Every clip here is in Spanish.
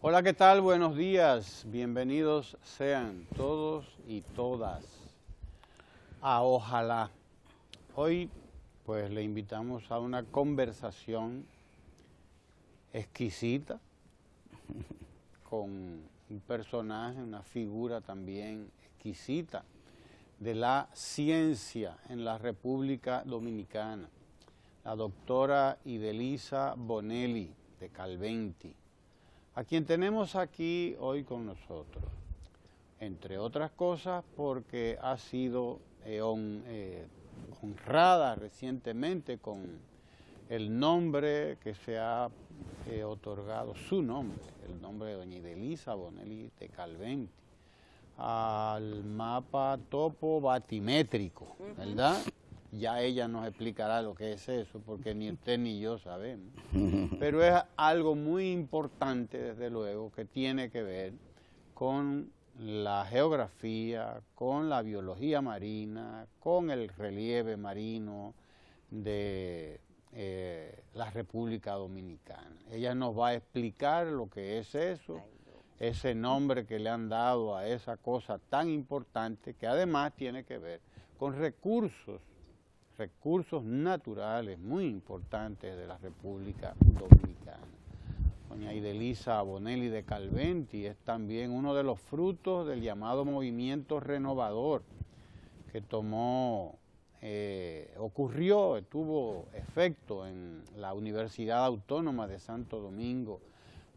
Hola, ¿qué tal? Buenos días. Bienvenidos sean todos y todas a Ojalá. Hoy pues le invitamos a una conversación exquisita con un personaje, una figura también exquisita de la ciencia en la República Dominicana, la doctora Idelisa Bonelli de Calventi, a quien tenemos aquí hoy con nosotros, entre otras cosas porque ha sido eh, eh, honrada recientemente con el nombre que se ha He otorgado su nombre, el nombre de doña Idelisa Bonelli de Calventi, al mapa topo batimétrico, ¿verdad? Ya ella nos explicará lo que es eso, porque ni usted ni yo sabemos. Pero es algo muy importante, desde luego, que tiene que ver con la geografía, con la biología marina, con el relieve marino de eh, la República Dominicana. Ella nos va a explicar lo que es eso, ese nombre que le han dado a esa cosa tan importante que además tiene que ver con recursos, recursos naturales muy importantes de la República Dominicana. Doña Idelisa Bonelli de Calventi es también uno de los frutos del llamado movimiento renovador que tomó eh, ocurrió, tuvo efecto en la Universidad Autónoma de Santo Domingo,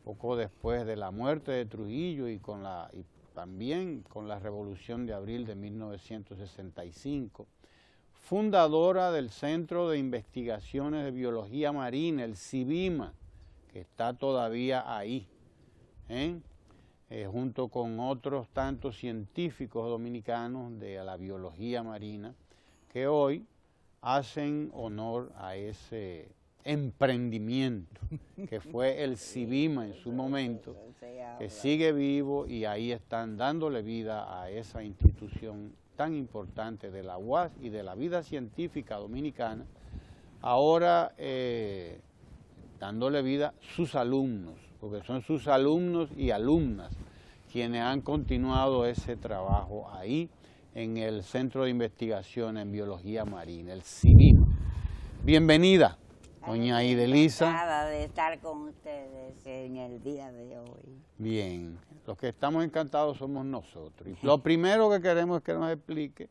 poco después de la muerte de Trujillo y, con la, también con la Revolución de Abril de 1965, fundadora del Centro de Investigaciones de Biología Marina, el CIBIMA, que está todavía ahí, ¿eh? Eh, junto con otros tantos científicos dominicanos de la biología marina, que hoy hacen honor a ese emprendimiento que fue el Cibima en su momento, que sigue vivo y ahí están dándole vida a esa institución tan importante de la UAS y de la vida científica dominicana, ahora eh, dándole vida sus alumnos, porque son sus alumnos y alumnas quienes han continuado ese trabajo ahí en el Centro de Investigación en Biología Marina, el CIBIM. Bienvenida, doña Idelisa. Encantada de estar con ustedes en el día de hoy. Bien, los que estamos encantados somos nosotros. lo primero que queremos es que nos explique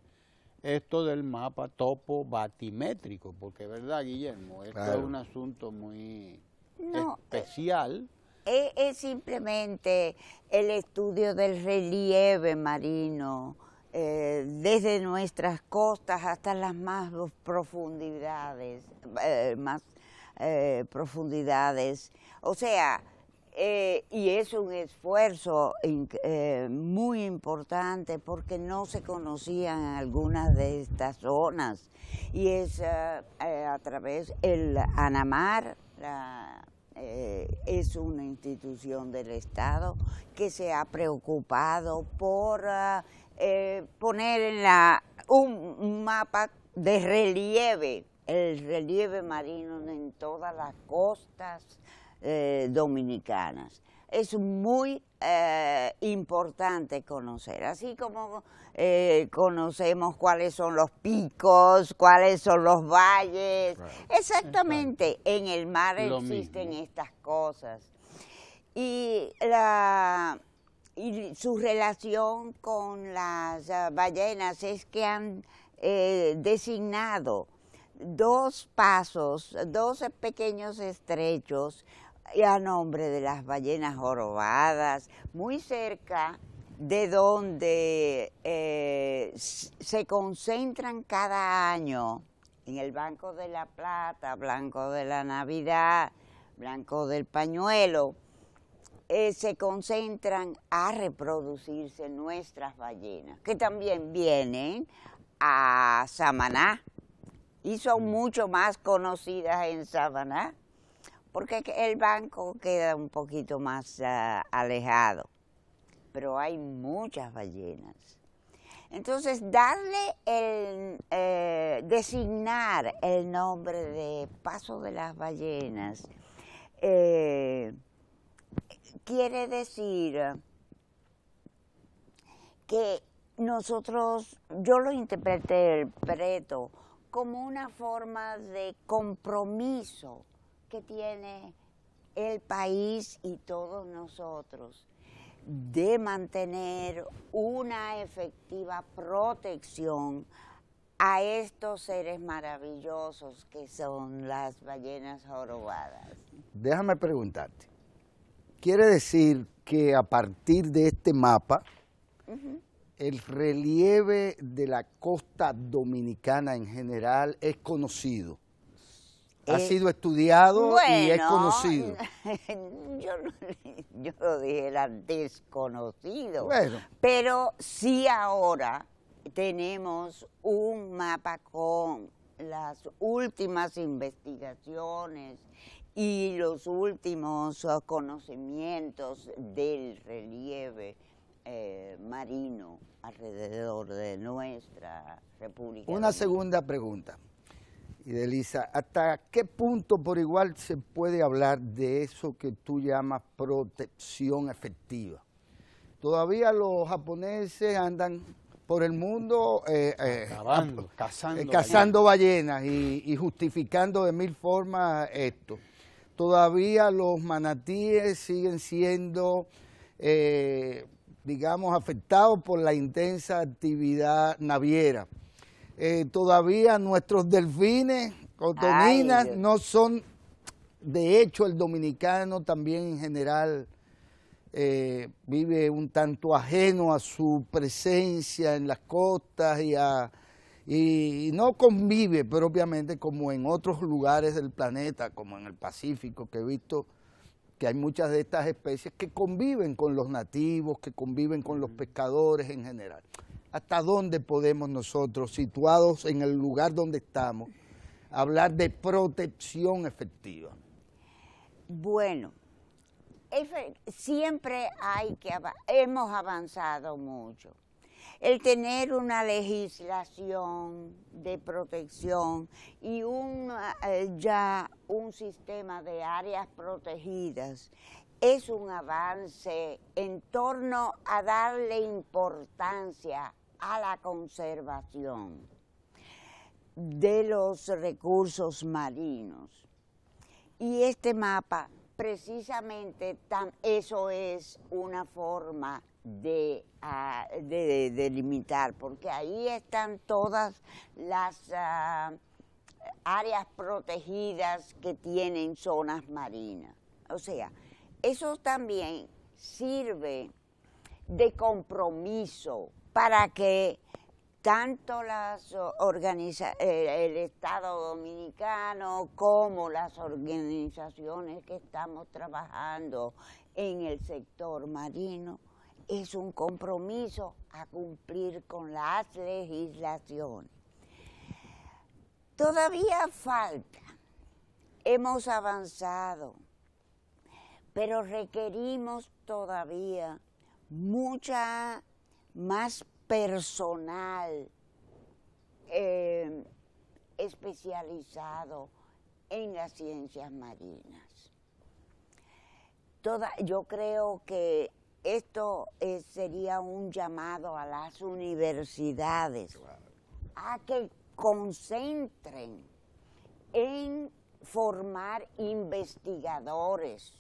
esto del mapa topo batimétrico, porque verdad, Guillermo, esto es un asunto muy eh, especial. es simplemente el estudio del relieve marino, eh, desde nuestras costas hasta las más profundidades, eh, más eh, profundidades. O sea, y es un esfuerzo muy importante porque no se conocían algunas de estas zonas. Y es a través el ANAMAR, es una institución del Estado que se ha preocupado por ah, eh, poner en la, un mapa de relieve, el relieve marino en todas las costas eh, dominicanas. Es muy eh, importante conocer, así como conocemos cuáles son los picos, cuáles son los valles. Exactamente, en el mar existen estas cosas. Y la y su relación con las eh, ballenas es que han eh, designado dos pasos, dos pequeños estrechos a nombre de las ballenas jorobadas, muy cerca de donde eh, se concentran cada año en el Banco de la Plata, Blanco de la Navidad, Blanco del Pañuelo, eh, se concentran a reproducirse nuestras ballenas, que también vienen a Samaná y son mm. mucho más conocidas en Samaná, porque el banco queda un poquito más ah, alejado, pero hay muchas ballenas. Entonces, darle el, eh, designar el nombre de Paso de las Ballenas, eh, quiere decir que nosotros, yo lo interpreté el preto, como una forma de compromiso que tiene el país y todos nosotros de mantener una efectiva protección a estos seres maravillosos que son las ballenas jorobadas. Déjame preguntarte, Quiere decir que a partir de este mapa, el relieve de la costa dominicana en general es conocido. ha eh, sido estudiado y es conocido. Yo, yo lo dije, desconocido. Pero si ahora tenemos un mapa con las últimas investigaciones y los últimos ah, conocimientos del relieve eh, marino alrededor de nuestra República. Una segunda pregunta, Idelisa. ¿Hasta qué punto por igual se puede hablar de eso que tú llamas protección efectiva? Todavía los japoneses andan por el mundo eh, eh, cazando, ballenas, y, justificando de mil formas esto. Todavía los manatíes siguen siendo, eh, digamos, afectados por la intensa actividad naviera. Eh, todavía nuestros delfines, cotoninas, no son, de hecho, el dominicano también en general eh, vive un tanto ajeno a su presencia en las costas y a y no convive propiamente como en otros lugares del planeta, como en el Pacífico, que he visto que hay muchas de estas especies que conviven con los nativos, que conviven con los pescadores en general. ¿Hasta dónde podemos nosotros, situados en el lugar donde estamos, hablar de protección efectiva? Bueno, siempre hay que, hemos avanzado mucho el tener una legislación de protección y eh, ya un sistema de áreas protegidas es un avance en torno a darle importancia a la conservación de los recursos marinos. Y este mapa, precisamente, eso es una forma Ah, de, delimitar, porque ahí están todas las ah, áreas protegidas que tienen zonas marinas. O sea, eso también sirve de compromiso para que tanto las eh, el Estado Dominicano como las organizaciones que estamos trabajando en el sector marino es un compromiso a cumplir con las legislaciones. Todavía falta, hemos avanzado, pero requerimos todavía mucha más personal eh, especializado en las ciencias marinas. yo creo que esto eh, sería un llamado a las universidades a que concentren en formar investigadores.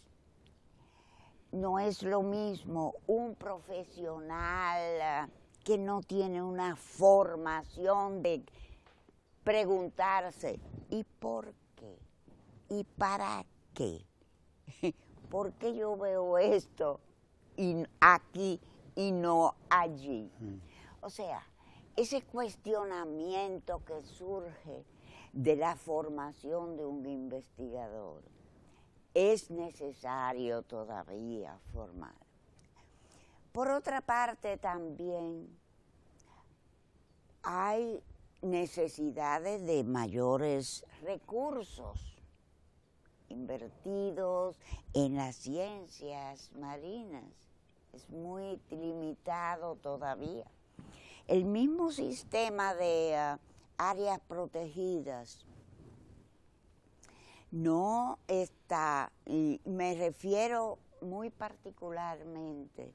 No es lo mismo un profesional eh, que no tiene una formación de preguntarse, ¿y por qué? ¿Y para qué? ¿Por qué yo veo esto? aquí y no allí. Mm. O sea, ese cuestionamiento que surge de la formación de un investigador es necesario todavía formar. Por otra parte, también hay necesidades de mayores recursos invertidos en las ciencias marinas es muy limitado todavía. El mismo sistema de ah, áreas protegidas no está, y me refiero muy particularmente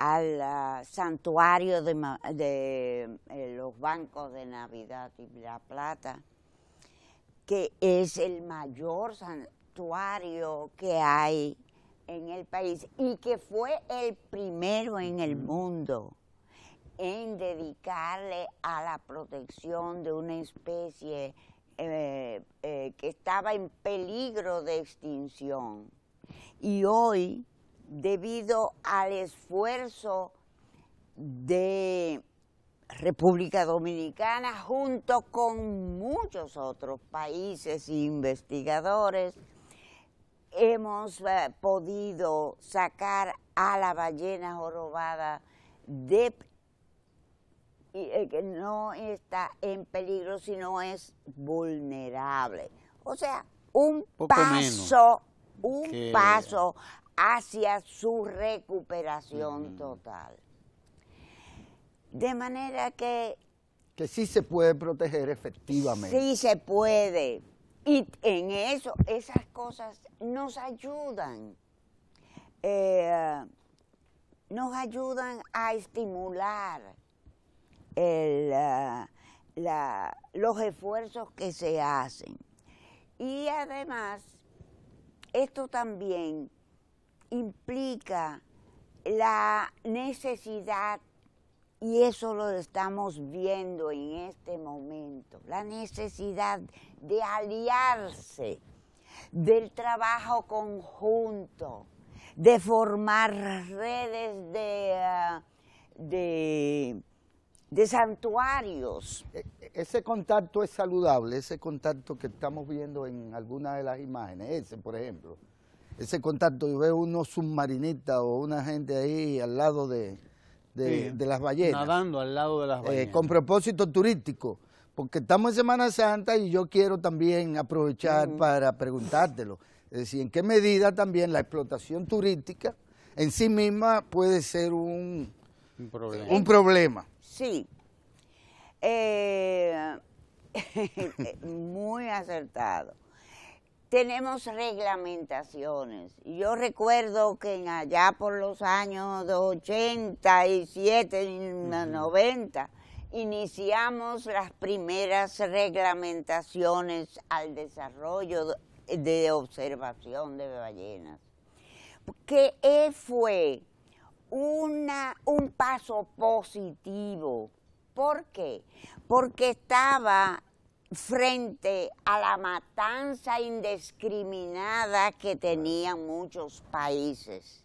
al ah, santuario de, eh, los bancos de Navidad y La Plata, que es el mayor santuario que hay en el país y que fue el primero en el mundo en dedicarle a la protección de una especie eh, eh, que estaba en peligro de extinción. Y hoy, debido al esfuerzo de República Dominicana junto con muchos otros países e investigadores, hemos eh, podido sacar a la ballena jorobada de eh, que no está en peligro, sino es vulnerable. O sea, un paso, un paso hacia su recuperación mm. total. De manera que... Que sí se puede proteger efectivamente. Sí se puede, y en eso, esas cosas nos ayudan, eh, nos ayudan a estimular eh, los esfuerzos que se hacen. Y además, esto también implica la necesidad y eso lo estamos viendo en este momento, la necesidad de aliarse, del trabajo conjunto, de formar redes de, ah, de, santuarios. E, e, ese contacto es saludable, ese contacto que estamos viendo en algunas de las imágenes, ese por ejemplo, ese contacto, yo veo unos submarinistas o una gente ahí al lado de de, las ballenas. Nadando al lado de las eh, ballenas. con propósito turístico, porque estamos en Semana Santa y yo quiero también aprovechar para preguntártelo. Es decir, ¿en qué medida también la explotación turística en sí misma puede ser un, problema? Sí. Eh, muy acertado tenemos reglamentaciones. Yo recuerdo que allá por los años 87 y 90 iniciamos las primeras reglamentaciones al desarrollo de observación de ballenas, que e fue una, un paso positivo. ¿Por qué? Porque estaba frente a la matanza indiscriminada que tenían muchos países.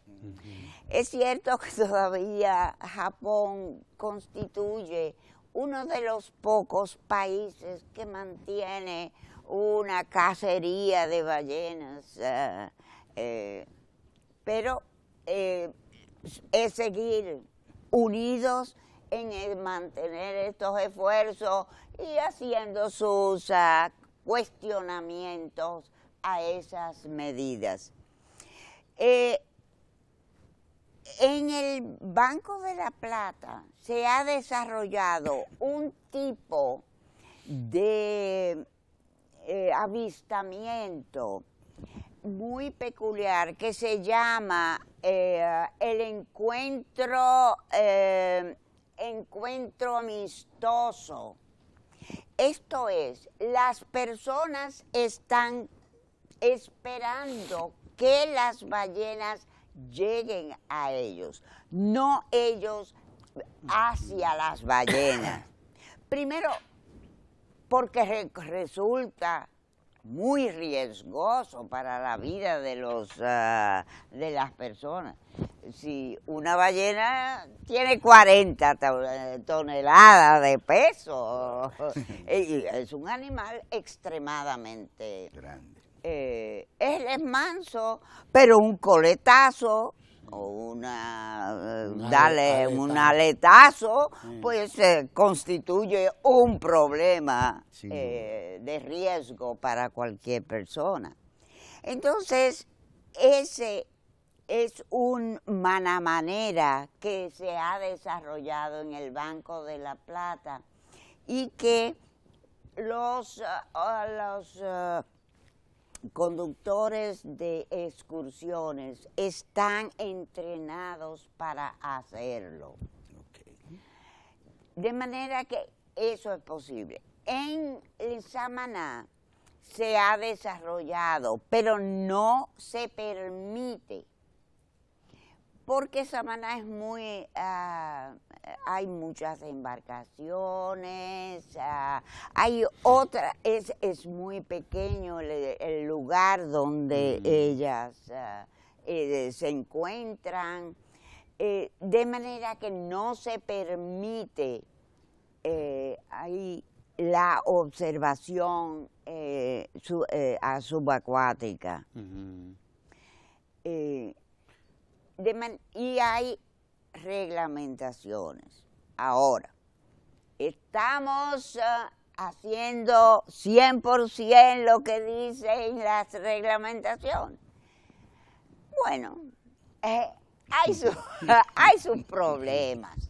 Es cierto que todavía Japón constituye uno de los pocos países que mantiene una cacería de ballenas, eh, eh, pero eh, es seguir unidos en mantener estos esfuerzos y haciendo sus ah, cuestionamientos a esas medidas. Eh, en el Banco de la Plata se ha desarrollado un tipo de eh, avistamiento muy peculiar que se llama eh, el encuentro, encuentro amistoso esto es, las personas están esperando que las ballenas lleguen a ellos, no ellos hacia las ballenas. Primero, porque resulta muy riesgoso para la vida de, los, ah, de las personas si una ballena tiene 40 toneladas de peso, es un animal extremadamente grande. él eh, es manso, pero un coletazo o una, eh, un aletazo, pues eh, constituye un problema de riesgo para cualquier persona. Entonces, ese es un manamanera que se ha desarrollado en el Banco de la Plata y que los, eh, ah, eh, conductores de excursiones están entrenados para hacerlo. De manera que eso es posible. En Samaná se ha desarrollado, pero no se permite porque Samaná es muy, ah, hay muchas embarcaciones, ah, hay otra, es, es muy pequeño el, lugar donde mm. ellas ah, eh, se encuentran, eh, de manera que no se permite eh, ahí la observación subacuática y hay reglamentaciones. Ahora, estamos eh, haciendo 100% lo que dicen las reglamentaciones. Bueno, eh, hay, sus problemas,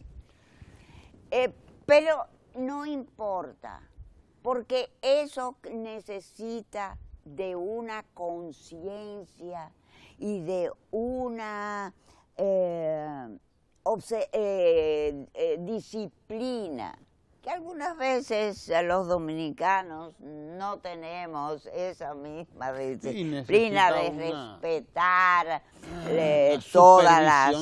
eh, pero no importa, porque eso necesita de una conciencia y de una eh, eh, eh, disciplina, que algunas veces los dominicanos no tenemos esa misma disciplina de respetar todas las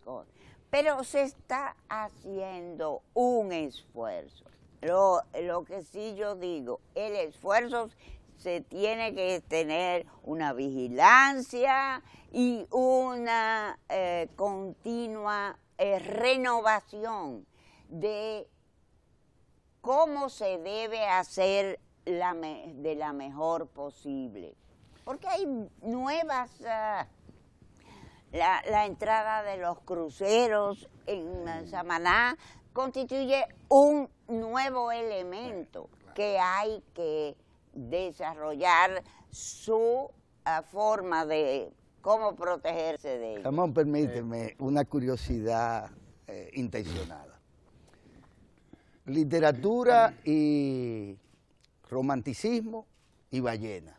cosas. Pero se está haciendo un esfuerzo. Lo, lo que sí yo digo, el esfuerzo se tiene que tener una vigilancia y una eh, continua eh, renovación de cómo se debe hacer de la mejor posible. Porque hay nuevas... Ah, la, la entrada de los cruceros en Samaná constituye un nuevo elemento que hay que desarrollar su ah, forma de cómo protegerse de ello. Ramón, permíteme eh. una curiosidad eh, intencionada. Literatura y romanticismo y ballenas.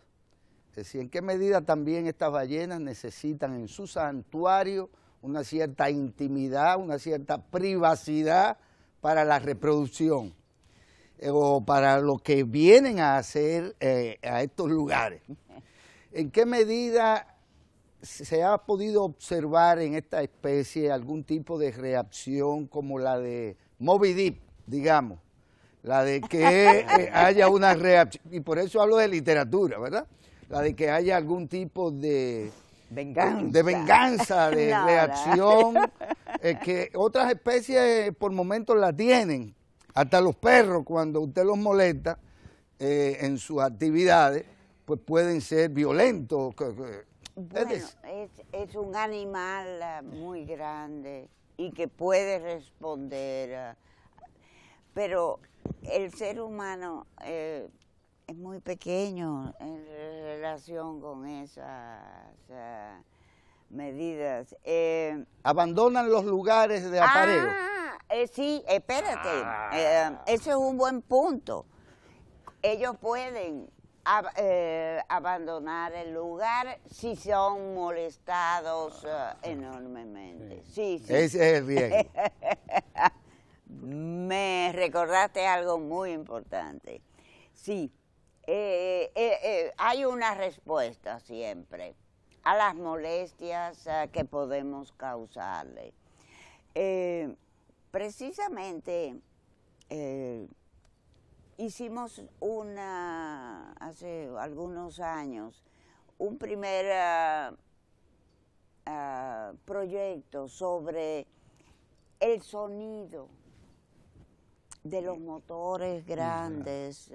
Es decir, ¿en qué medida también estas ballenas necesitan en su santuario una cierta intimidad, una cierta privacidad para la reproducción eh, o para lo que vienen a hacer eh, a estos lugares. ¿En qué medida se ha podido observar en esta especie algún tipo de reacción como la de Moby Dick, digamos? La de que eh, haya una reacción, y por eso hablo de literatura, ¿verdad? La de que haya algún tipo de venganza, de, venganza, de reacción es eh, que otras especies eh, por momentos la tienen, hasta los perros cuando usted los molesta eh, en sus actividades, pues pueden ser violentos. Bueno, es, un animal muy grande y que puede responder, pero el ser humano es muy pequeño en relación con esas medidas. Eh, Abandonan los lugares de apareo. Ah, eh, sí, espérate. Ah. Eh, ese es un buen punto. Ellos pueden abandonar el lugar si son molestados ah. enormemente. Sí, sí. sí. Ese es el Me recordaste algo muy importante. Sí, hay una respuesta siempre a las molestias eh, que podemos causarle. Eh, precisamente eh, hicimos una, hace algunos años, un primer proyecto sobre el sonido de los motores grandes,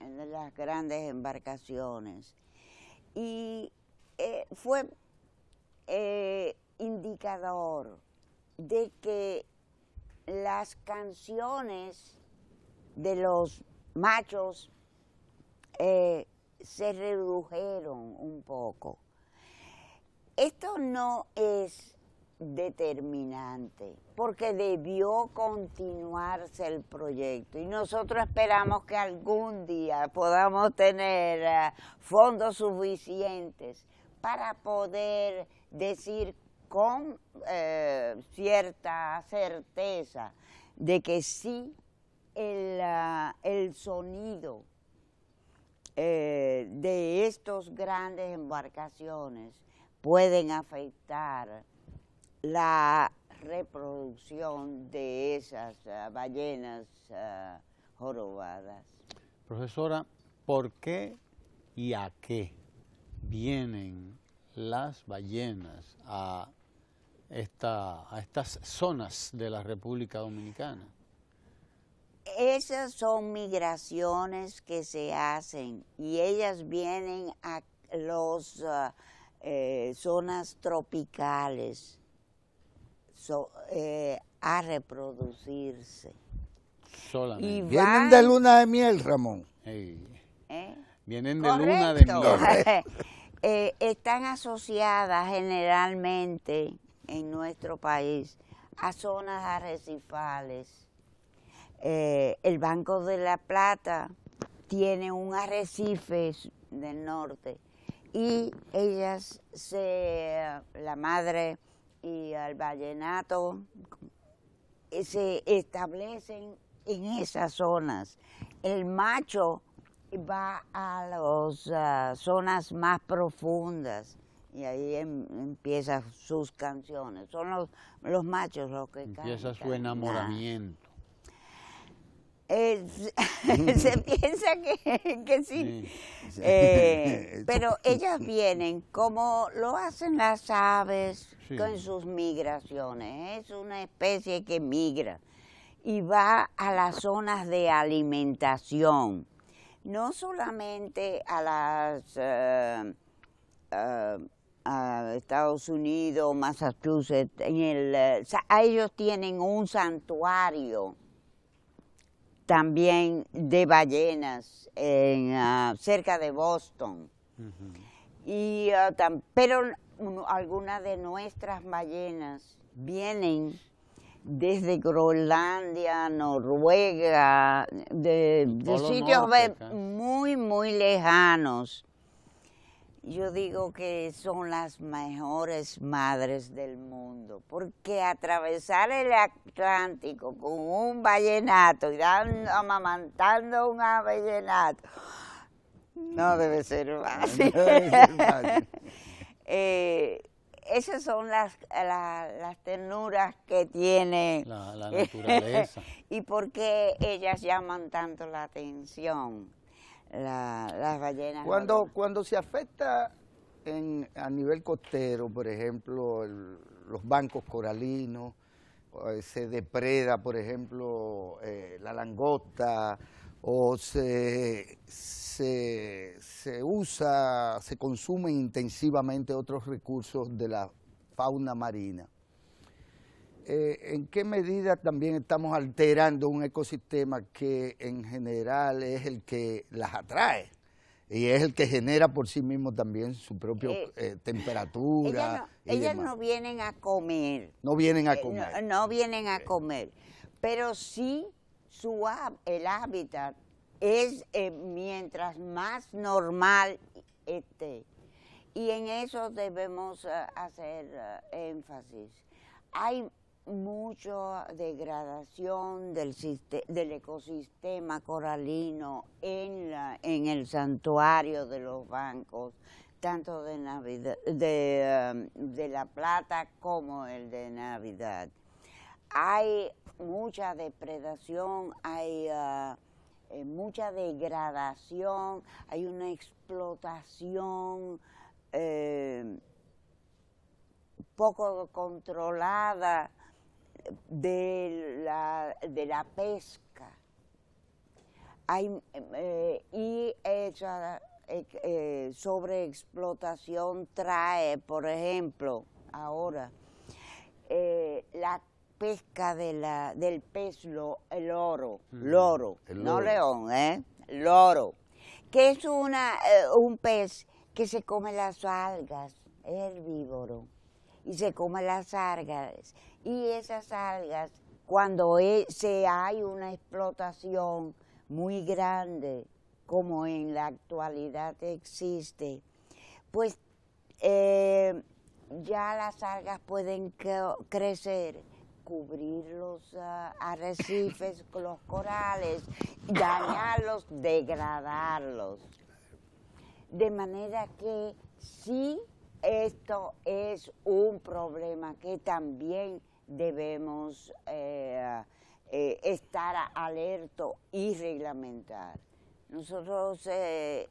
las grandes embarcaciones. Y eh, fue eh, indicador de que las canciones de los machos eh, se redujeron un poco. Esto no es determinante, porque debió continuarse el proyecto y nosotros esperamos que algún día podamos tener fondos suficientes para poder decir con eh, cierta certeza de que sí el, ah, sonido eh, de estas grandes embarcaciones pueden afectar la reproducción de esas ah, ballenas ah, jorobadas. Profesora, ¿por qué y a qué? vienen las ballenas a, esta, a estas zonas de la República Dominicana? Esas son migraciones que se hacen y ellas vienen a las eh, eh, zonas tropicales eh, a reproducirse. Vienen de luna de miel, Ramón. Vienen de luna de miel. Eh, están asociadas generalmente en nuestro país a zonas arrecifales. Eh, el Banco de la Plata tiene un arrecife del norte y ellas la madre y el vallenato eh, se establecen en esas zonas. El macho va a las ah, zonas más profundas y ahí em, empieza sus canciones. Son los, los machos los que empieza cantan. Empieza su enamoramiento. se piensa que, sí, eh, pero ellas vienen como lo hacen las aves con sus migraciones, es una especie que migra y va a las zonas de alimentación no solamente a las eh, eh, Estados Unidos, Massachusetts, eh, ellos tienen un santuario también de ballenas ah, cerca de Boston. y, ah, pero algunas de nuestras ballenas vienen desde Groenlandia, Noruega, de, sitios muy, muy lejanos. Yo digo que son las mejores madres del mundo, porque atravesar el Atlántico con un vallenato y dando, amamantando un vallenato, no debe ser fácil. Eh, esas son las, eh, las ternuras que tiene. La, naturaleza. ¿Y por qué ellas llaman tanto la atención, las ballenas? Cuando, cuando se afecta en, a nivel costero, por ejemplo, los bancos coralinos, eh, se depreda, por ejemplo, eh, la langosta o se, se, usa, se consume intensivamente otros recursos de la fauna marina. Eh, en qué medida también estamos alterando un ecosistema que en general es el que las atrae y es el que genera por sí mismo también su propia eh, eh, temperatura. Ellas, no, vienen a comer. No vienen a comer. no, vienen a comer, pero sí su, el hábitat es eh, mientras más normal esté. Y en eso debemos eh, hacer eh, énfasis. Hay mucha degradación del, ecosistema coralino en, en el santuario de los bancos, tanto de, Navidad, de La Plata como el de Navidad hay mucha depredación, hay ah, eh, mucha degradación, hay una explotación eh, poco controlada de la, de la pesca. Hay, eh, y esa sobreexplotación trae, por ejemplo, ahora, la pesca de la, del pez lo, el oro, loro, no león, ¿eh? Loro, que es una, eh, un pez que se come las algas, es herbívoro, y se come las algas. Y esas algas, cuando e, se hay una explotación muy grande, como en la actualidad existe, pues eh, ya las algas pueden crecer cubrir los ah, arrecifes, los corales, dañarlos, degradarlos. De manera que sí, esto es un problema que también debemos eh, eh, estar alerto y reglamentar. Nosotros eh,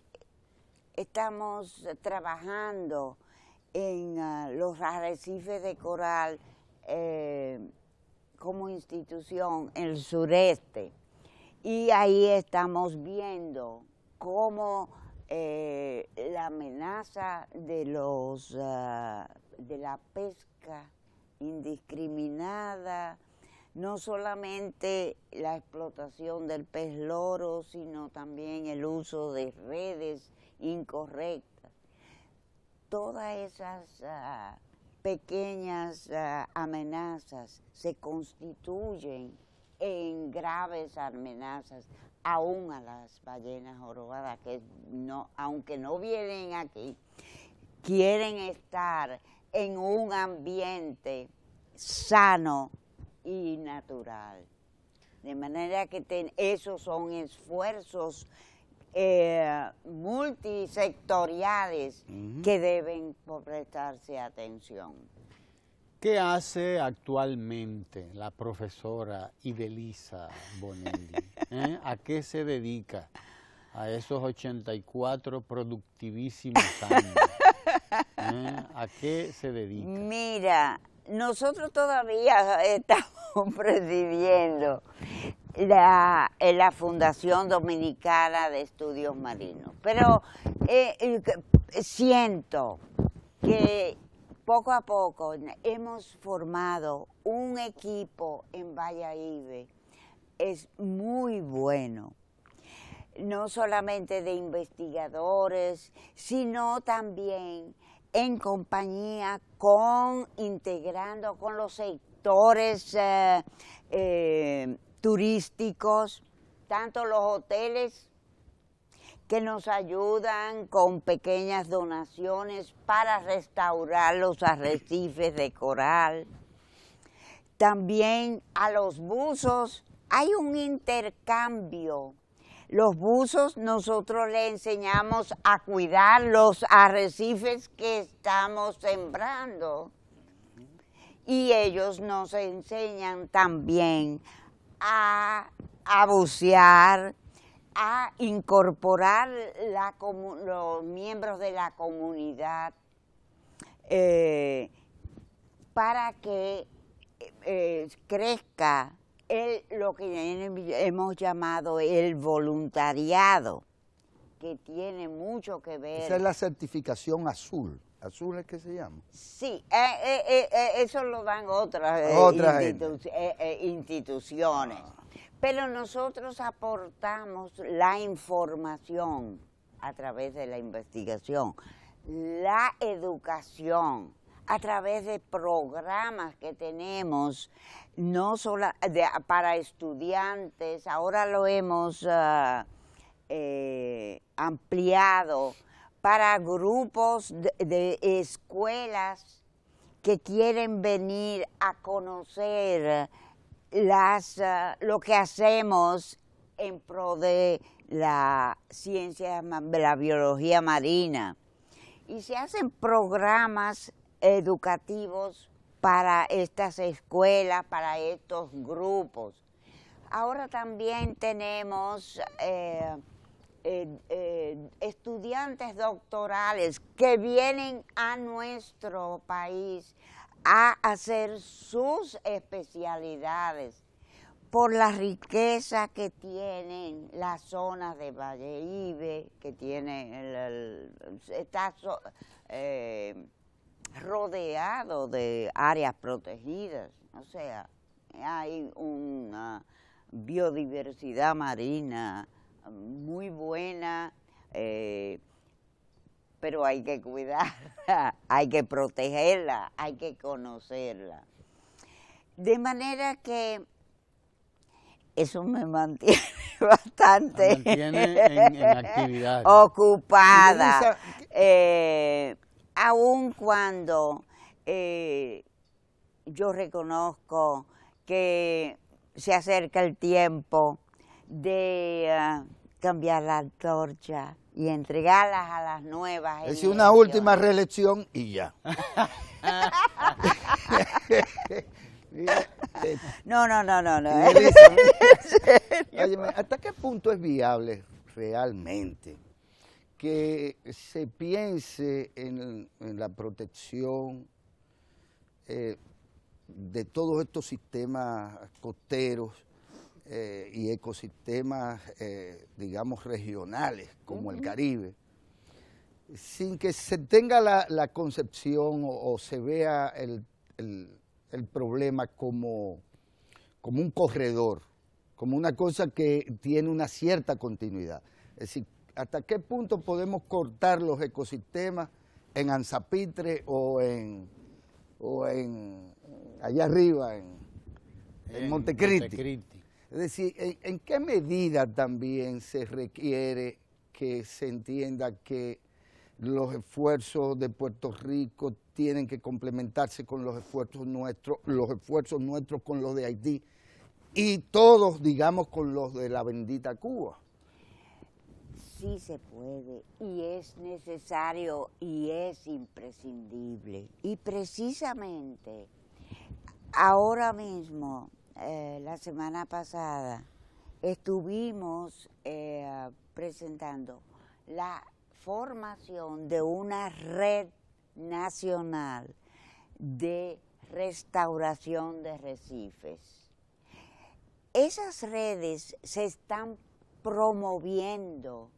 estamos trabajando en ah, los arrecifes de coral eh, como institución en el sureste y ahí estamos viendo cómo eh, la amenaza de los ah, de la pesca indiscriminada no solamente la explotación del pez loro sino también el uso de redes incorrectas todas esas ah, pequeñas eh, amenazas se constituyen en graves amenazas aún a las ballenas jorobadas que no, aunque no vienen aquí, quieren estar en un ambiente sano y natural. De manera que esos son esfuerzos eh, multisectoriales que deben prestarse atención. ¿Qué hace actualmente la profesora Idelisa Bonelli? ¿Eh? ¿A qué se dedica a esos 84 productivísimos años? ¿Eh? ¿A qué se dedica? Mira, nosotros todavía estamos presidiendo la, la Fundación Dominicana de Estudios Marinos. Pero eh, siento que poco a poco hemos formado un equipo en Ibe, Es muy bueno, no solamente de investigadores, sino también en compañía con, integrando con los sectores eh, eh, turísticos, tanto los hoteles que nos ayudan con pequeñas donaciones para restaurar los arrecifes de coral. También a los buzos hay un intercambio. Los buzos nosotros le enseñamos a cuidar los arrecifes que estamos sembrando y ellos nos enseñan también a, bucear, a incorporar los miembros de la comunidad eh, para que eh, crezca lo que hemos llamado el voluntariado, que tiene mucho que ver. Esa es la certificación azul azules que se llama. Sí, eh, eh, eh, eso lo dan otras, instituciones. Pero nosotros aportamos la información a través de la investigación, la educación a través de programas que tenemos, no solo para estudiantes, ahora lo hemos ah, ampliado para grupos de, escuelas que quieren venir a conocer las, eh, lo que hacemos en pro de la ciencia, de la biología marina. Y se hacen programas educativos para estas escuelas, para estos grupos. Ahora también tenemos eh, eh, eh, estudiantes doctorales que vienen a nuestro país a hacer sus especialidades por la riqueza que tienen las zonas de Valle Ibe, que tiene el, eh, rodeado de áreas protegidas, o sea, hay una biodiversidad marina muy buena, eh, pero hay que cuidarla, hay que protegerla, hay que conocerla. De manera que eso me mantiene bastante ocupada, aún eh, aun cuando eh, yo reconozco que se acerca el tiempo de ah, cambiar la antorcha y entregarlas a las nuevas. Es una última reelección y ya. no, no, no, no, no. ¿hasta qué punto es viable realmente que se piense en, la protección eh, de todos estos sistemas costeros eh, y ecosistemas, eh, digamos, regionales, como el Caribe, sin que se tenga la, concepción o, se vea el, el, problema como, como un corredor, como una cosa que tiene una cierta continuidad. Es decir, ¿hasta qué punto podemos cortar los ecosistemas en Anzapitre o en, o en allá arriba, en, en Montecristi. Es decir, ¿en, qué medida también se requiere que se entienda que los esfuerzos de Puerto Rico tienen que complementarse con los esfuerzos nuestros, los esfuerzos nuestros con los de Haití y todos, digamos, con los de la bendita Cuba? Sí se puede y es necesario y es imprescindible. Y precisamente ahora mismo eh, la semana pasada estuvimos eh, presentando la formación de una red nacional de restauración de recifes. Esas redes se están promoviendo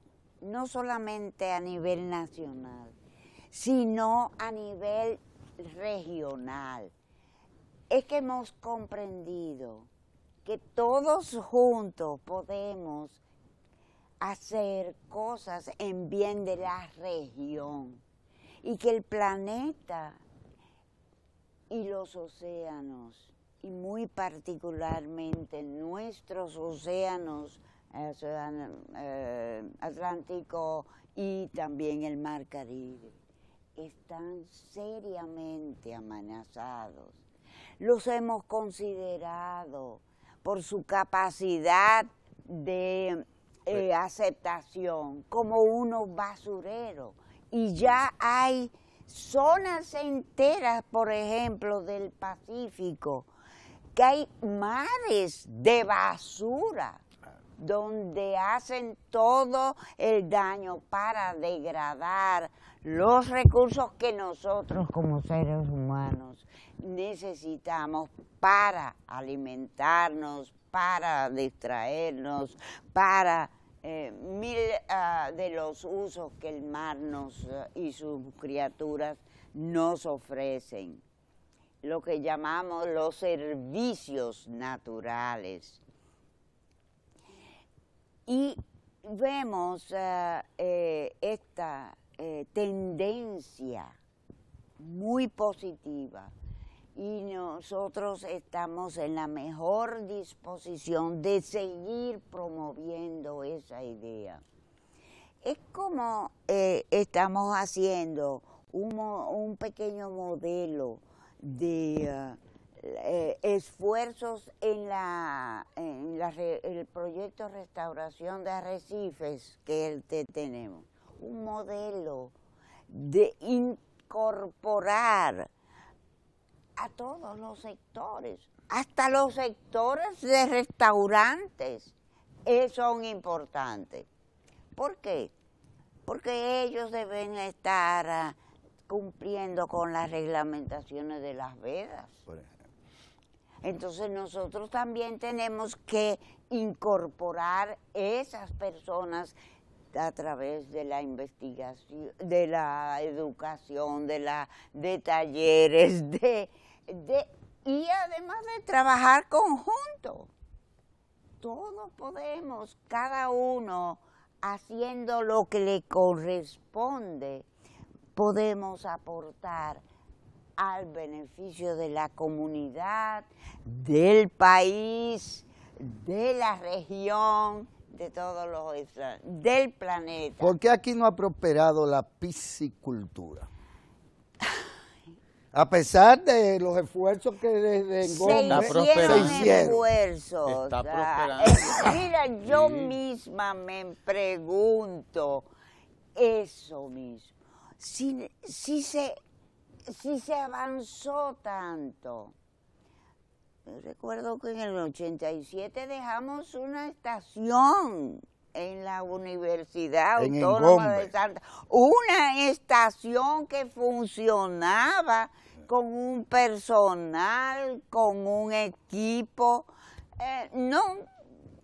no solamente a nivel nacional, sino a nivel regional es que hemos comprendido que todos juntos podemos hacer cosas en bien de la región y que el planeta y los océanos, y muy particularmente nuestros océanos eh, Atlántico y también el Mar Caribe, están seriamente amenazados los hemos considerado por su capacidad de eh, aceptación como unos basureros. Y ya hay zonas enteras, por ejemplo, del Pacífico, que hay mares de basura donde hacen todo el daño para degradar los recursos que nosotros como seres humanos necesitamos para alimentarnos, para distraernos, para eh, mil ah, de los usos que el mar nos, y sus criaturas nos ofrecen. Lo que llamamos los servicios naturales. Y vemos ah, eh, esta eh, tendencia muy positiva y nosotros estamos en la mejor disposición de seguir promoviendo esa idea. Es como eh, estamos haciendo un, pequeño modelo de eh, esfuerzos en, la, el proyecto de restauración de arrecifes que tenemos un modelo de incorporar a todos los sectores, hasta los sectores de restaurantes eh, son importantes. ¿Por qué? Porque ellos deben estar ah, cumpliendo con las reglamentaciones de las vedas. Entonces nosotros también tenemos que incorporar esas personas a través de la investigación, de la educación, de, la, de talleres, de, y además de trabajar conjunto. Todos podemos, cada uno haciendo lo que le corresponde, podemos aportar al beneficio de la comunidad, del país, de la región de todos los del planeta. ¿Por qué aquí no ha prosperado la piscicultura? A pesar de los esfuerzos que desde se, hicieron. Esfuerzos, Está mira, yo misma me pregunto eso mismo. Si, si, se, si se avanzó tanto recuerdo que en el 87 dejamos una estación en la Universidad Autónoma de Santa. Una estación que funcionaba con un personal, con un equipo, eh, no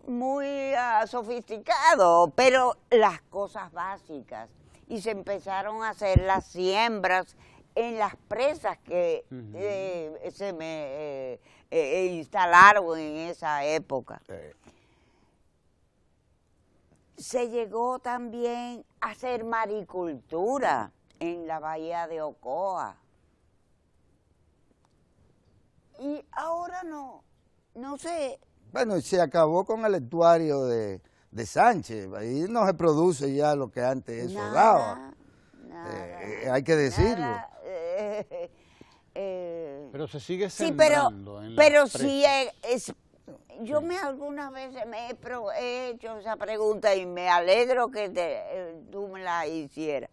muy ah, sofisticado, pero las cosas básicas. Y se empezaron a hacer las siembras en las presas que eh, se me... Eh, eh, e instalaron en esa época. Se llegó también a hacer maricultura en la bahía de Ocoa. Y ahora no, no sé. Bueno, se acabó con el estuario de, Sánchez, ahí no se produce ya lo que antes eso daba. Eh, eh, hay que decirlo. Eh, pero se sigue sembrando. Sí, pero, pero sí, eh, es, yo me algunas veces me he, hecho esa pregunta y me alegro que eh, tú me la hicieras.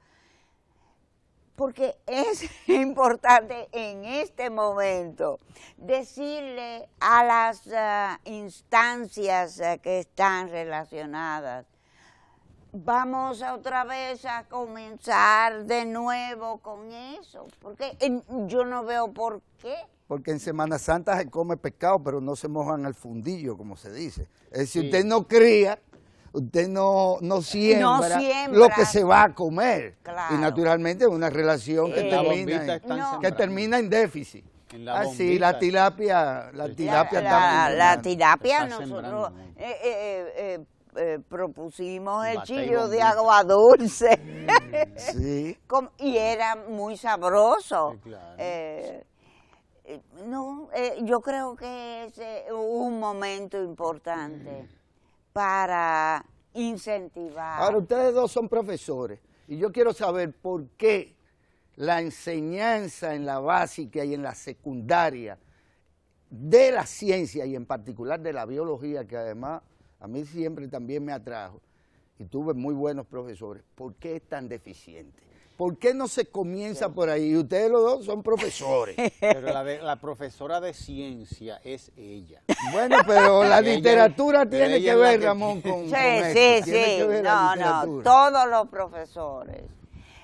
Porque es importante en este momento decirle a las ah, instancias ah, que están relacionadas vamos otra vez a comenzar de nuevo con eso, porque yo no veo por qué. Porque en Semana Santa se come pescado, pero no se mojan al fundillo, como se dice. Es decir, usted no cría, usted no, no, siembra lo que se va a comer. Y naturalmente es una relación que, termina en, que termina en déficit. La ah, la tilapia, la tilapia la, la, tilapia nosotros eh, propusimos el chillo de agua dulce. Mm, y era muy sabroso. Eh, eh, no, yo creo que es un momento importante mm. para incentivar. Ahora, ustedes dos son profesores y yo quiero saber por qué la enseñanza en la básica y en la secundaria de la ciencia y en particular de la biología, que además a mí siempre también me atrajo, y tuve muy buenos profesores, ¿por qué es tan deficiente? ¿Por qué no se comienza por ahí? Ustedes los dos son profesores. Pero la, profesora de ciencia es ella. Bueno, pero la literatura tiene que ver, Ramón, con, Sí, sí, sí. no, no, todos los profesores.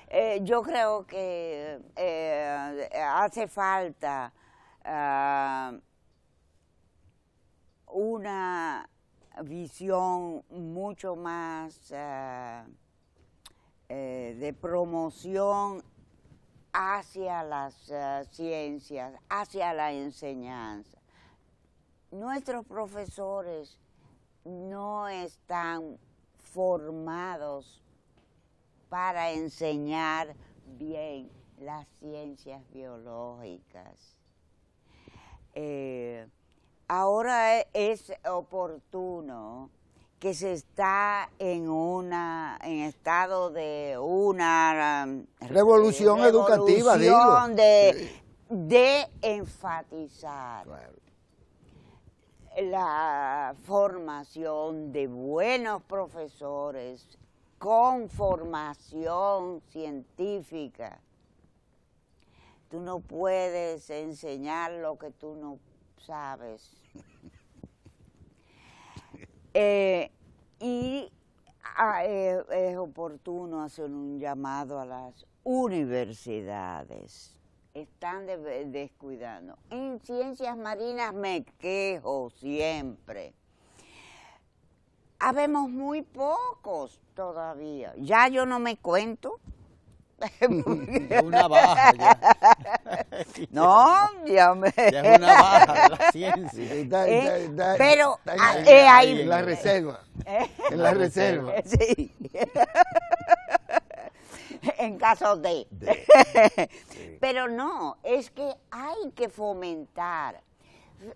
Eh, yo creo que eh, hace falta ah, una visión mucho más ah, eh, de promoción hacia las ah, ciencias, hacia la enseñanza. Nuestros profesores no están formados para enseñar bien las ciencias biológicas. Eh, ahora es oportuno que se está en una en estado de una um, revolución, educativa digo. de de enfatizar la formación de buenos profesores con formación científica Tú no puedes enseñar lo que tú no sabes. Eh, y ah, eh, es oportuno hacer un llamado a las universidades. Están descuidando. En ciencias marinas me quejo siempre. Habemos muy pocos todavía. Ya yo no me cuento una baja no, ya me... es una baja la Pero en, la reserva. Eh. En la reserva. Sí. en caso de. Pero no, es que hay que fomentar.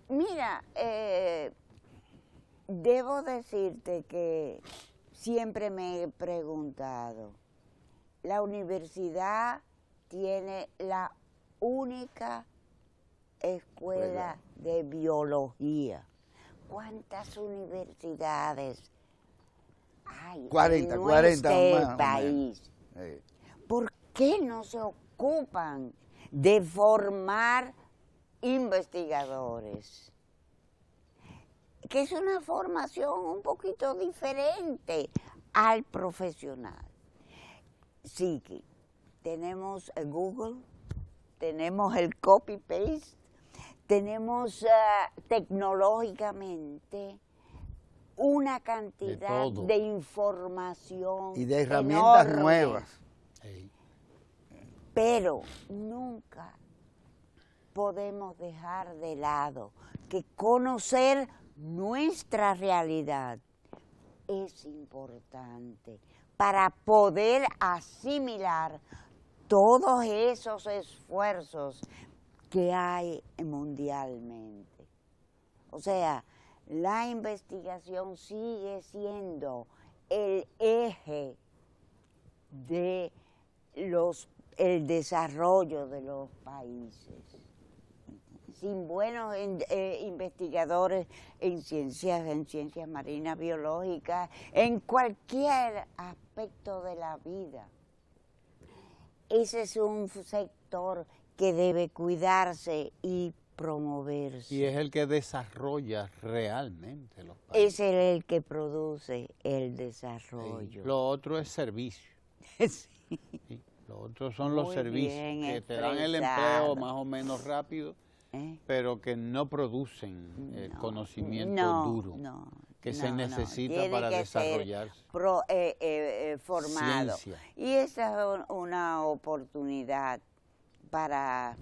Mira, eh, debo decirte que siempre me he preguntado la universidad tiene la única escuela de biología. ¿Cuántas universidades hay 40, en 40 país? ¿Por qué no se ocupan de formar investigadores? Que es una formación un poquito diferente al profesional. Sí, Tenemos eh, Google, tenemos el copy-paste, tenemos eh, tecnológicamente una cantidad de, información. Y de herramientas nuevas. Pero nunca podemos dejar de lado que conocer nuestra realidad es importante para poder asimilar todos esos esfuerzos que hay mundialmente. O sea, la investigación sigue siendo el eje de el desarrollo de los países sin buenos eh, investigadores en ciencias, en ciencias marinas, biológicas, en cualquier aspecto de la vida. Ese es un sector que debe cuidarse y promoverse. Y es el que desarrolla realmente los países. Es el, que produce el desarrollo. Lo otro es servicio. sí. Lo otro son los servicios que te dan el empleo más o menos rápido ¿Eh? pero que no producen conocimiento duro que se necesita para desarrollarse. Pro, eh, eh, eh formado. Y esa es una oportunidad para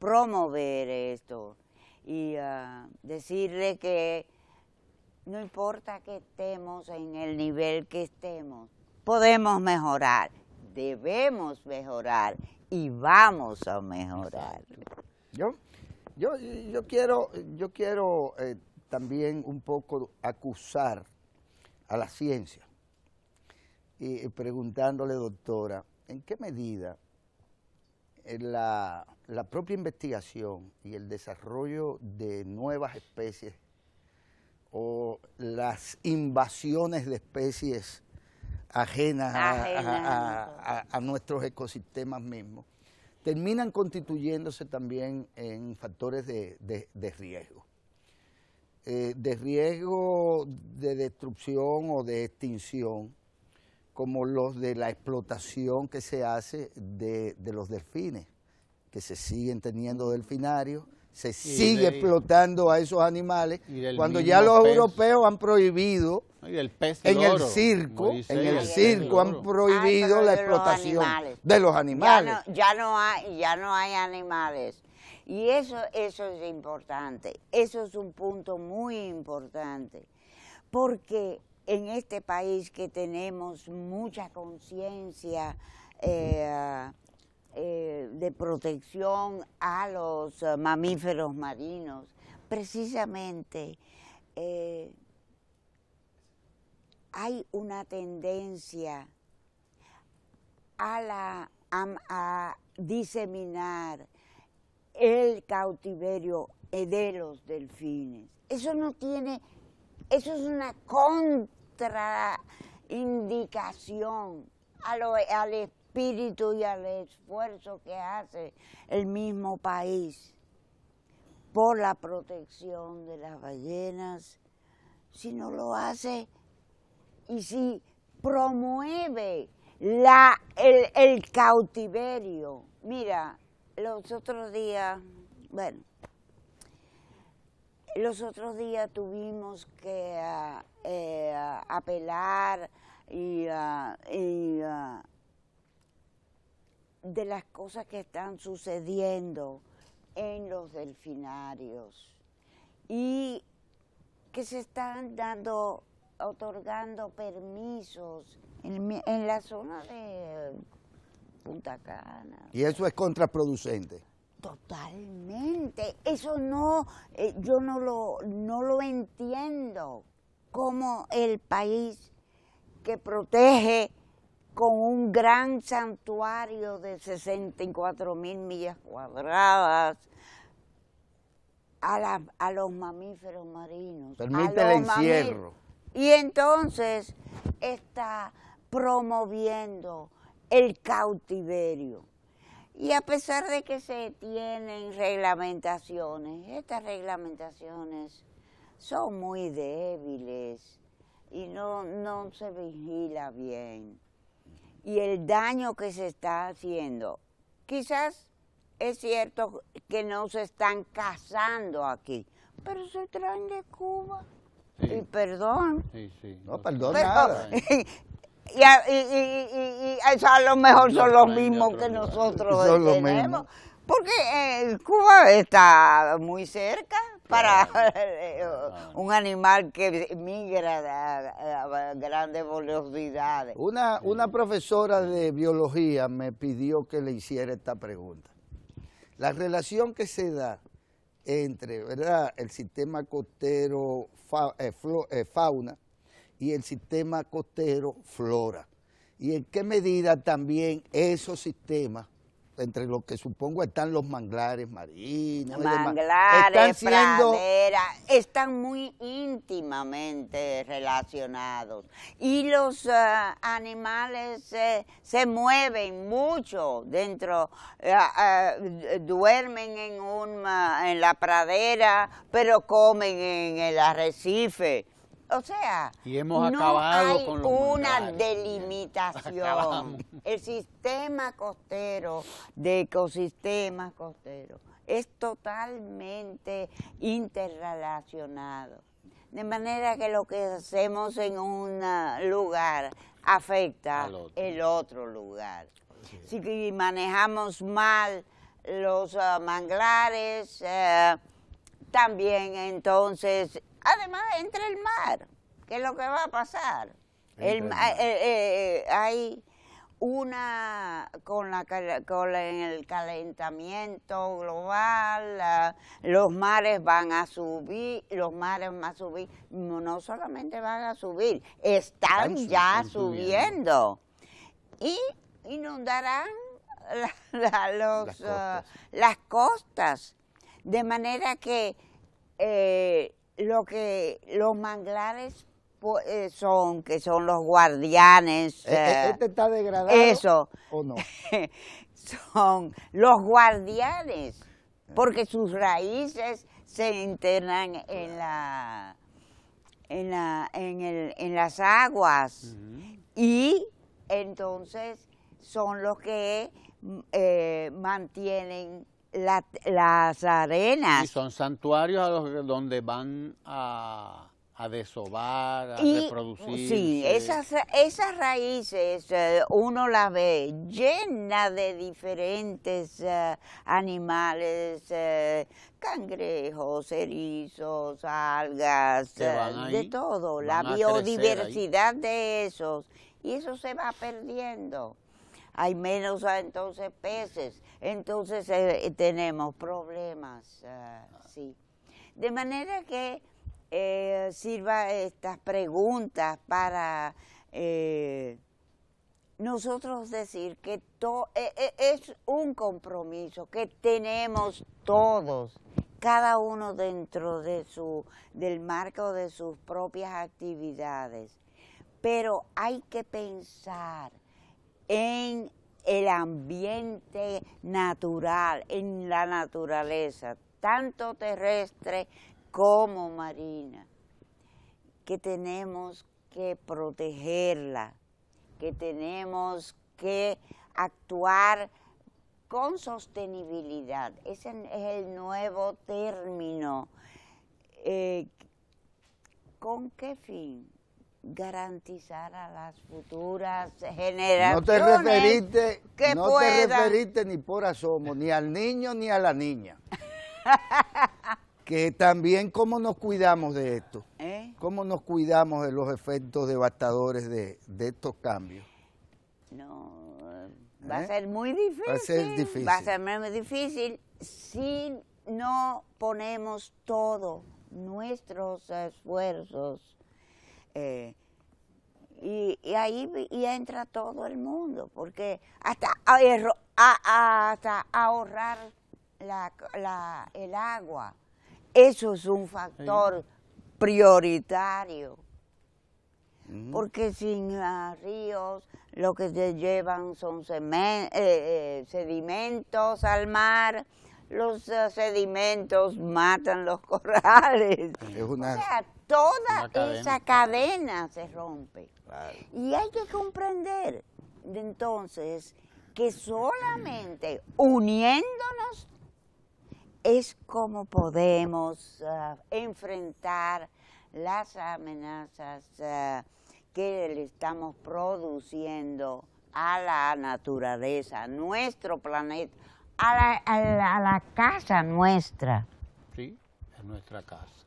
promover esto y ah, decirle que no importa que estemos en el nivel que estemos, podemos mejorar, debemos mejorar y vamos a mejorar. ¿Yo? Yo, quiero, yo quiero eh, también un poco acusar a la ciencia y preguntándole, doctora, ¿en qué medida la, la, propia investigación y el desarrollo de nuevas especies o las invasiones de especies ajenas, a nuestros ecosistemas mismos terminan constituyéndose también en factores de, riesgo. Eh, de riesgo de destrucción o de extinción, como los de la explotación que se hace de, los delfines, que se siguen teniendo delfinarios, se sigue explotando a esos animales, cuando ya los europeos han prohibido el pez en, el circo, en el circo, han prohibido la explotación de los animales. Ya no, hay, ya no hay animales. Y eso, eso es importante, eso es un punto muy importante, porque en este país que tenemos mucha conciencia eh, eh, de protección a los mamíferos marinos, precisamente eh, hay una tendencia a, diseminar el cautiverio eh, de los delfines. Eso no tiene, eso es una contraindicación al espíritu y al esfuerzo que hace el mismo país por la protección de las ballenas. Si no lo hace, y si promueve la, el, cautiverio. Mira, los otros días, bueno, los otros días tuvimos que eh, apelar de las cosas que están sucediendo en los delfinarios y que se están dando otorgando permisos en, la zona de Punta Cana. ¿Y eso es contraproducente? Totalmente. Eso no, eh, yo no lo, no lo entiendo. Como el país que protege con un gran santuario de 64 mil millas cuadradas a, a los mamíferos marinos. Permite el encierro y entonces está promoviendo el cautiverio. Y a pesar de que se tienen reglamentaciones, estas reglamentaciones son muy débiles y no, no se vigila bien. Y el daño que se está haciendo, quizás es cierto que no se están casando aquí, pero se traen de Cuba. Y perdón. Sí, sí. No, perdón nada. Y a, y, y, a lo mejor son los mismos que nosotros son tenemos. Porque eh, Cuba está muy cerca para eh, ah. un animal que migra a, a grandes velocidades. Una, una profesora de biología me pidió que le hiciera esta pregunta. La relación que se da entre ¿verdad? el sistema costero eh, eh, fauna y el sistema costero flora. Y en qué medida también esos sistemas entre lo que supongo están los manglares marinos. Manglares, están están muy íntimamente relacionados. Y los eh, animales eh, se mueven mucho dentro, eh, duermen en, un, en la pradera, pero comen en el arrecife. O sea, hay una delimitación. El sistema costero, de ecosistemas costeros, es totalmente interrelacionado. De manera que lo que hacemos en un lugar afecta el otro lugar. Si manejamos mal los ah, manglares, eh, también entonces Además, entre el mar, que es lo que va a pasar. Eh, eh, eh, hay una con la con el calentamiento global, los mares van a subir, los mares van a subir, no solamente van a subir, están, ya subiendo. y inundarán las, costas. Ah, las costas, de manera que eh, lo que los manglares eh, son, que son los guardianes. E, e, eh, ¿Este, está degradado? Eso. ¿O no? son los guardianes, ah. porque sus raíces se internan en la en la en, el, en las aguas y entonces son los que mm, eh, mantienen las arenas. Y son santuarios donde van a, a desovar, a y, Sí, esas, esas raíces eh, uno las ve llena de diferentes eh, animales, eh, cangrejos, erizos, algas, de todo, la biodiversidad de esos. Y eso se va perdiendo hay menos ah, entonces peces. Entonces eh, eh, tenemos problemas, ah, sí. De manera que eh, sirva estas preguntas para nosotros decir que es un compromiso que tenemos todos, cada uno dentro de su, del marco de sus propias actividades. Pero hay que pensar en el ambiente natural, en la naturaleza, tanto terrestre como marina, que tenemos que protegerla, que tenemos que actuar con sostenibilidad. Ese es el nuevo término. Eh, ¿Con qué fin? garantizar a las futuras generaciones. No te referiste, no te referiste ni por asomo, ni al niño ni a la niña. que también cómo nos cuidamos de esto, ¿Eh? cómo nos cuidamos de los efectos devastadores de, estos cambios. No, ¿Eh? va a ser muy difícil. Va a ser difícil. Va a ser muy difícil si no ponemos todos nuestros esfuerzos eh, y, ahí entra todo el mundo, porque hasta, ahorrar el agua, eso es un factor prioritario. Mm. Porque sin ríos lo que se llevan son eh, eh, sedimentos al mar, los sedimentos matan los corrales. una toda esa cadena se rompe. Y hay que comprender entonces que solamente uniéndonos es como podemos ah, enfrentar las amenazas ah, que le estamos produciendo a la naturaleza, a nuestro planeta, a la, a la casa nuestra. Sí, a nuestra casa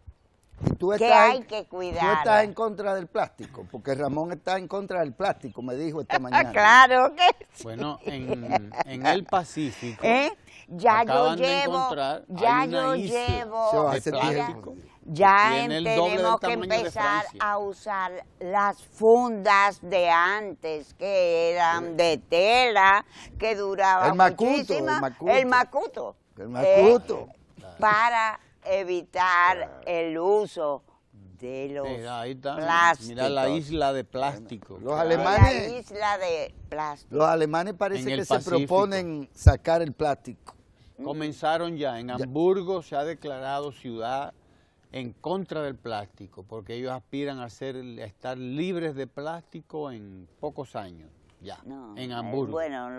tú hay que cuidar. Tú estás en contra del plástico, porque Ramón está en contra del plástico, me dijo esta mañana. claro que Bueno, en, el Pacífico. ¿Eh? Ya yo llevo. Ya yo llevo. Ya tenemos que empezar a usar las fundas de antes, que eran de tela, que duraban el macuto, El macuto. El macuto. El ¿eh? macuto. para evitar el uso de los plásticos. Eh, mira la isla de plástico. Los alemanes, la isla de plástico. Los alemanes parece que se proponen sacar el plástico. Comenzaron ya. En Hamburgo se ha declarado ciudad en contra del plástico, porque ellos aspiran a, ser, estar libres de plástico en pocos años. Ya, en eh, Hamburgo. bueno,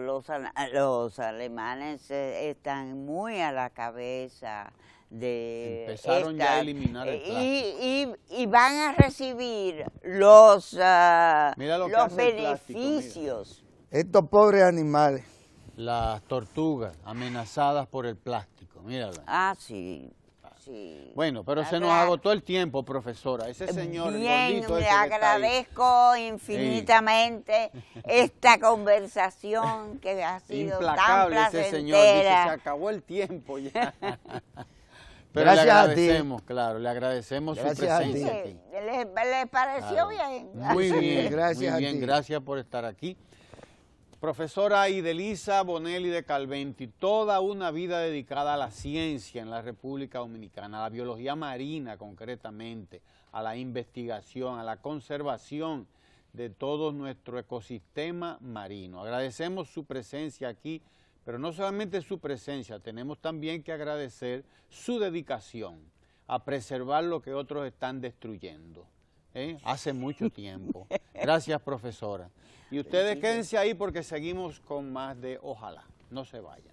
los, los alemanes eh, están muy a la cabeza Empezaron ya a eliminar el plástico. Y, van a recibir los, ah, los beneficios. Estos pobres animales. Las tortugas amenazadas por el plástico, mírala. Ah, sí. Bueno, pero se nos agotó el tiempo, profesora. Ese señor Bien, le agradezco infinitamente esta conversación que ha sido tan placentera. ese señor, dice, se acabó el tiempo ya. Pero Gracias le agradecemos, claro, le agradecemos su presencia ¿Le, pareció bien? Muy bien, Gracias bien. Gracias por estar aquí. Profesora Idelisa Bonelli de Calventi, toda una vida dedicada a la ciencia en la República Dominicana, a la biología marina concretamente, a la investigación, a la conservación de todo nuestro ecosistema marino. Agradecemos su presencia aquí pero no solamente su presencia, tenemos también que agradecer su dedicación a preservar lo que otros están destruyendo. ¿eh? Hace mucho tiempo. Gracias, profesora. Y ustedes quédense ahí porque seguimos con más de Ojalá. No se vayan.